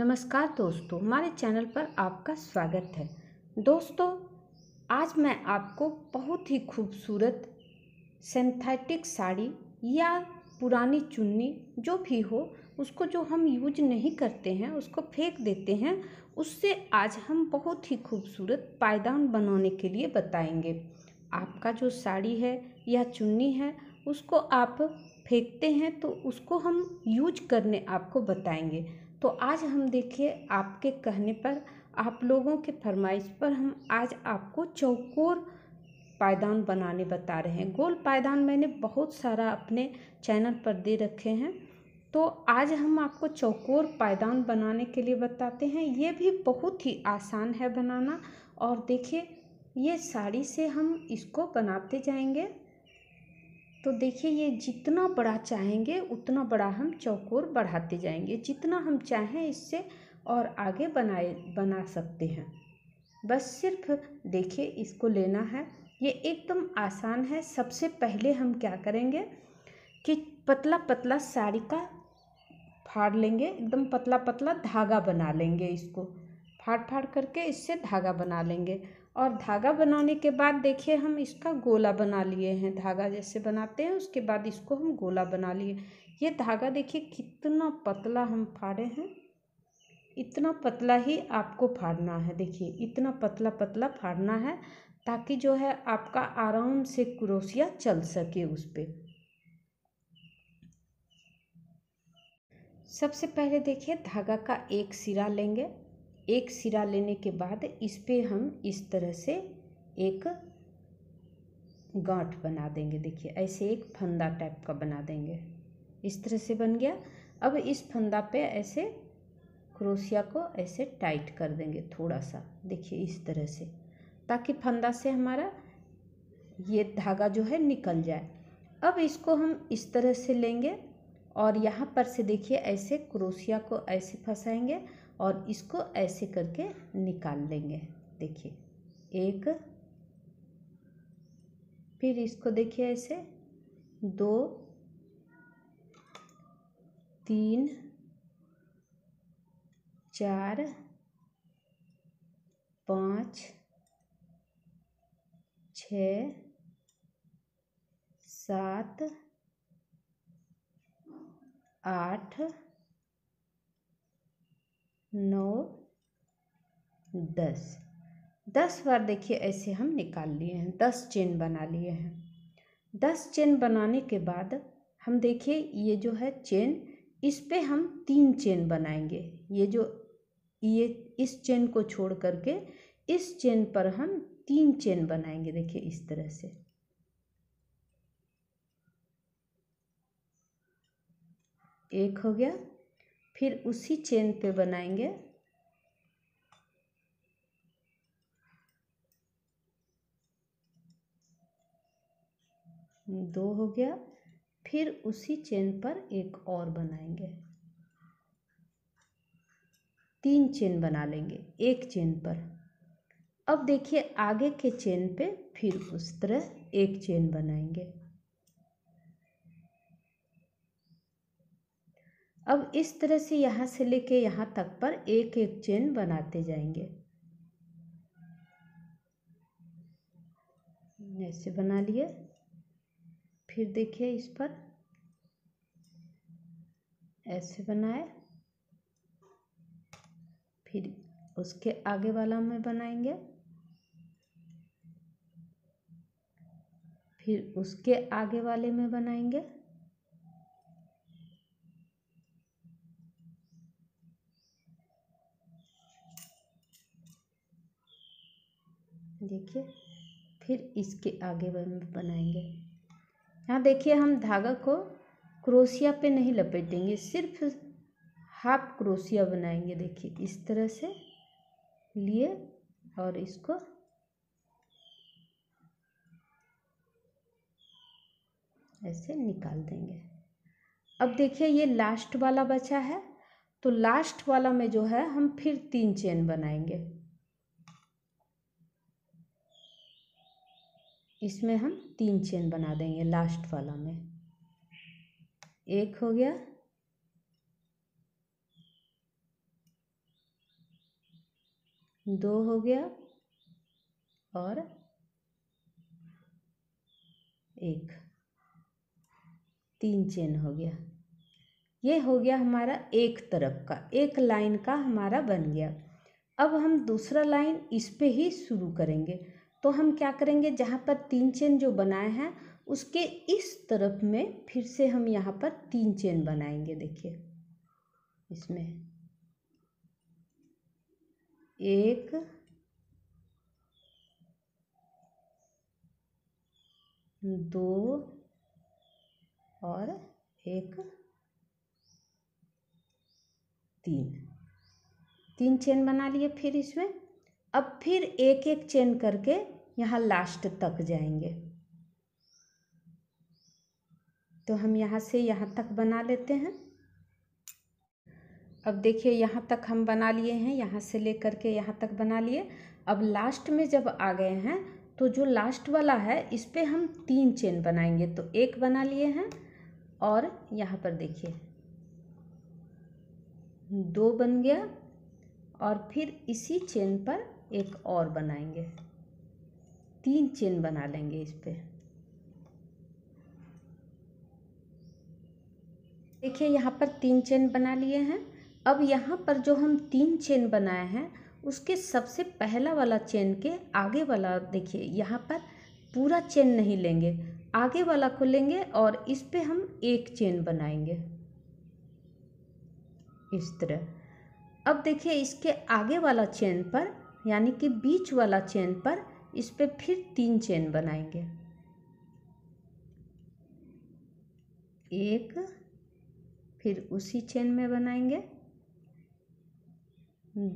नमस्कार दोस्तों हमारे चैनल पर आपका स्वागत है दोस्तों आज मैं आपको बहुत ही खूबसूरत सिंथेटिक साड़ी या पुरानी चुन्नी जो भी हो उसको जो हम यूज नहीं करते हैं उसको फेंक देते हैं उससे आज हम बहुत ही खूबसूरत पायदान बनाने के लिए बताएंगे आपका जो साड़ी है या चुन्नी है उसको आप फेंकते हैं तो उसको हम यूज करने आपको बताएंगे तो आज हम देखिए आपके कहने पर आप लोगों के फरमाइश पर हम आज आपको चौकोर पायदान बनाने बता रहे हैं गोल पायदान मैंने बहुत सारा अपने चैनल पर दे रखे हैं तो आज हम आपको चौकोर पायदान बनाने के लिए बताते हैं ये भी बहुत ही आसान है बनाना और देखिए ये साड़ी से हम इसको बनाते जाएंगे तो देखिए ये जितना बड़ा चाहेंगे उतना बड़ा हम चौकोर बढ़ाते जाएंगे जितना हम चाहें इससे और आगे बनाए बना सकते हैं बस सिर्फ देखिए इसको लेना है ये एकदम आसान है सबसे पहले हम क्या करेंगे कि पतला पतला साड़ी का फाड़ लेंगे एकदम पतला पतला धागा बना लेंगे इसको फाड़ फाड़ करके इससे धागा बना लेंगे और धागा बनाने के बाद देखिए हम इसका गोला बना लिए हैं धागा जैसे बनाते हैं उसके बाद इसको हम गोला बना लिए ये धागा देखिए कितना पतला हम फाड़े हैं इतना पतला ही आपको फाड़ना है देखिए इतना पतला पतला फाड़ना है ताकि जो है आपका आराम से क्रोशिया चल सके उस पर सबसे पहले देखिए धागा का एक सिरा लेंगे एक सिरा लेने के बाद इस पर हम इस तरह से एक गांठ बना देंगे देखिए ऐसे एक फंदा टाइप का बना देंगे इस तरह से बन गया अब इस फंदा पे ऐसे क्रोशिया को ऐसे टाइट कर देंगे थोड़ा सा देखिए इस तरह से ताकि फंदा से हमारा ये धागा जो है निकल जाए अब इसको हम इस तरह से लेंगे और यहाँ पर से देखिए ऐसे क्रोशिया को ऐसे फंसाएंगे और इसको ऐसे करके निकाल लेंगे देखिए एक फिर इसको देखिए ऐसे दो तीन चार पाँच छ सात आठ नौ दस दस बार देखिए ऐसे हम निकाल लिए हैं दस चेन बना लिए हैं दस चेन बनाने के बाद हम देखिए ये जो है चेन इस पे हम तीन चेन बनाएंगे ये जो ये इस चेन को छोड़ करके इस चेन पर हम तीन चेन बनाएंगे देखिए इस तरह से एक हो गया फिर उसी चेन पे बनाएंगे दो हो गया फिर उसी चेन पर एक और बनाएंगे तीन चेन बना लेंगे एक चेन पर अब देखिए आगे के चेन पे फिर उस तरह एक चेन बनाएंगे अब इस तरह से यहाँ से लेके यहाँ तक पर एक एक चेन बनाते जाएंगे ऐसे बना लिए फिर देखिए इस पर ऐसे बनाए फिर उसके आगे वाला में बनाएंगे फिर उसके आगे वाले में बनाएंगे देखिए फिर इसके आगे बनाएंगे यहाँ देखिए हम धागा को क्रोशिया पे नहीं लपेटेंगे सिर्फ हाफ क्रोशिया बनाएंगे देखिए इस तरह से लिए और इसको ऐसे निकाल देंगे अब देखिए ये लास्ट वाला बचा है तो लास्ट वाला में जो है हम फिर तीन चेन बनाएंगे इसमें हम तीन चेन बना देंगे लास्ट वाला में एक हो गया दो हो गया और एक तीन चेन हो गया ये हो गया हमारा एक तरफ का एक लाइन का हमारा बन गया अब हम दूसरा लाइन इस पे ही शुरू करेंगे तो हम क्या करेंगे जहाँ पर तीन चेन जो बनाए हैं उसके इस तरफ में फिर से हम यहाँ पर तीन चेन बनाएंगे देखिए इसमें एक दो और एक तीन तीन चेन बना लिए फिर इसमें अब फिर एक एक चेन करके यहाँ लास्ट तक जाएंगे तो हम यहाँ से यहाँ तक बना लेते हैं अब देखिए यहाँ तक हम बना लिए हैं यहाँ से लेकर के यहाँ तक बना लिए अब लास्ट में जब आ गए हैं तो जो लास्ट वाला है इस पर हम तीन चेन बनाएंगे तो एक बना लिए हैं और यहाँ पर देखिए दो बन गया और फिर इसी चेन पर एक और बनाएंगे तीन चेन बना लेंगे इस पर देखिए यहाँ पर तीन चेन बना लिए हैं अब यहाँ पर जो हम तीन चेन बनाए हैं उसके सबसे पहला वाला चेन के आगे वाला देखिए यहाँ पर पूरा चेन नहीं लेंगे आगे वाला को लेंगे और इस पे हम एक चेन बनाएंगे इस तरह अब देखिए इसके आगे वाला चेन पर यानी कि बीच वाला चेन पर इस पर फिर तीन चेन बनाएंगे एक फिर उसी चेन में बनाएंगे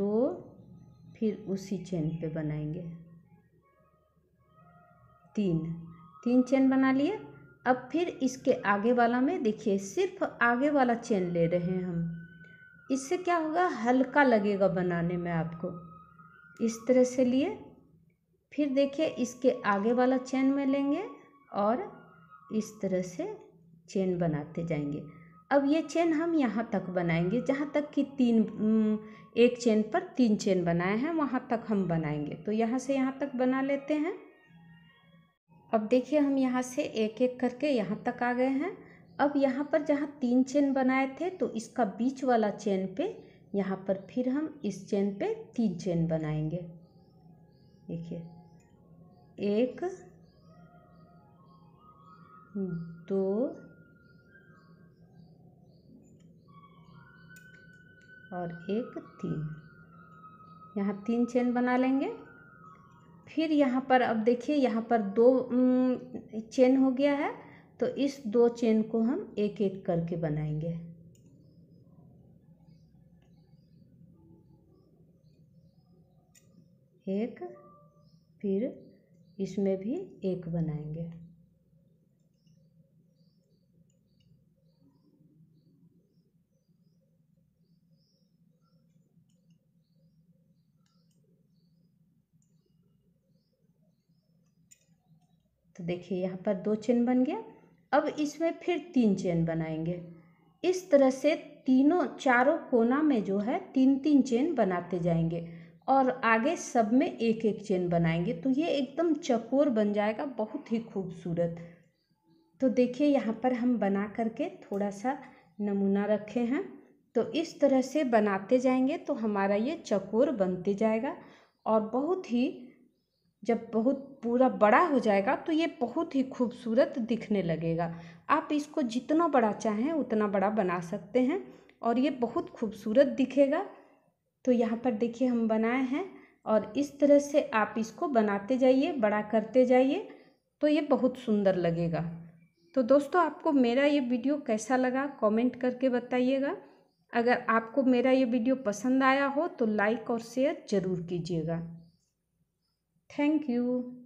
दो फिर उसी चेन पे बनाएंगे तीन तीन चेन बना लिए अब फिर इसके आगे वाला में देखिए सिर्फ आगे वाला चेन ले रहे हैं हम इससे क्या होगा हल्का लगेगा बनाने में आपको इस तरह से लिए फिर देखिए इसके आगे वाला चेन में लेंगे और इस तरह से चेन बनाते जाएंगे अब ये चेन हम यहाँ तक बनाएंगे जहाँ तक कि तीन एक चेन पर तीन चेन बनाए हैं वहाँ तक हम बनाएंगे तो यहाँ से यहाँ तक बना लेते हैं अब देखिए हम यहाँ से एक एक करके यहाँ तक आ गए हैं अब यहाँ पर जहाँ तीन चेन बनाए थे तो इसका बीच वाला चेन पे यहाँ पर फिर हम इस चेन पे तीन चेन बनाएंगे देखिए एक दो और एक तीन यहाँ तीन चेन बना लेंगे फिर यहाँ पर अब देखिए यहाँ पर दो चेन हो गया है तो इस दो चेन को हम एक एक करके बनाएंगे एक फिर इसमें भी एक बनाएंगे तो देखिए यहाँ पर दो चेन बन गया अब इसमें फिर तीन चेन बनाएंगे इस तरह से तीनों चारों कोना में जो है तीन तीन चेन बनाते जाएंगे और आगे सब में एक एक चेन बनाएंगे तो ये एकदम चकोर बन जाएगा बहुत ही खूबसूरत तो देखिए यहाँ पर हम बना करके थोड़ा सा नमूना रखे हैं तो इस तरह से बनाते जाएंगे तो हमारा ये चकोर बनते जाएगा और बहुत ही जब बहुत पूरा बड़ा हो जाएगा तो ये बहुत ही खूबसूरत दिखने लगेगा आप इसको जितना बड़ा चाहें उतना बड़ा बना सकते हैं और ये बहुत खूबसूरत दिखेगा तो यहाँ पर देखिए हम बनाए हैं और इस तरह से आप इसको बनाते जाइए बड़ा करते जाइए तो ये बहुत सुंदर लगेगा तो दोस्तों आपको मेरा ये वीडियो कैसा लगा कमेंट करके बताइएगा अगर आपको मेरा ये वीडियो पसंद आया हो तो लाइक और शेयर ज़रूर कीजिएगा थैंक यू